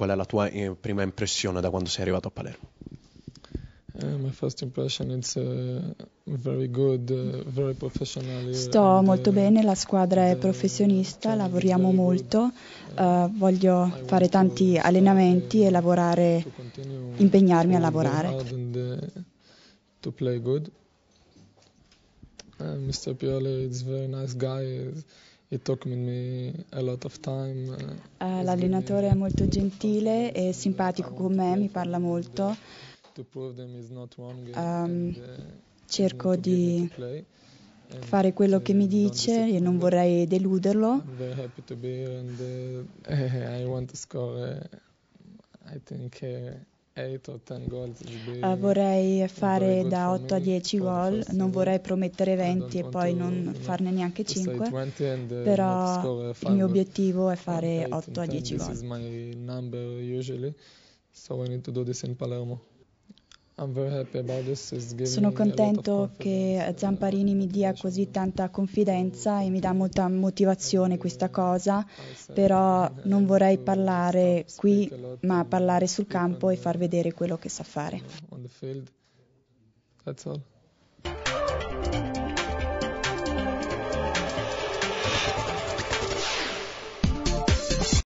qual è la tua eh, prima impressione da quando sei arrivato a Palermo? Eh, uh, uh, uh, Sto molto bene, la squadra è professionista, lavoriamo molto, uh, voglio fare tanti allenamenti e lavorare, impegnarmi a lavorare. To play good. Mr. Pioli is a very nice guy. Uh, eh, l'allenatore è molto gentile e uh, simpatico con me, mi parla molto. Um, cerco di fare quello che mi dice e non vorrei deluderlo. Sono molto felice di essere qui e I che... Eh, vorrei fare da 8 a 10 gol, non vorrei promettere 20 e poi non farne neanche 5, però il mio obiettivo è fare 8 a 10 gol. So I need to do this in Palermo. Sono contento che Zamparini mi dia così tanta confidenza e mi dà molta motivazione questa cosa, però non vorrei parlare qui, ma parlare sul campo e far vedere quello che sa fare.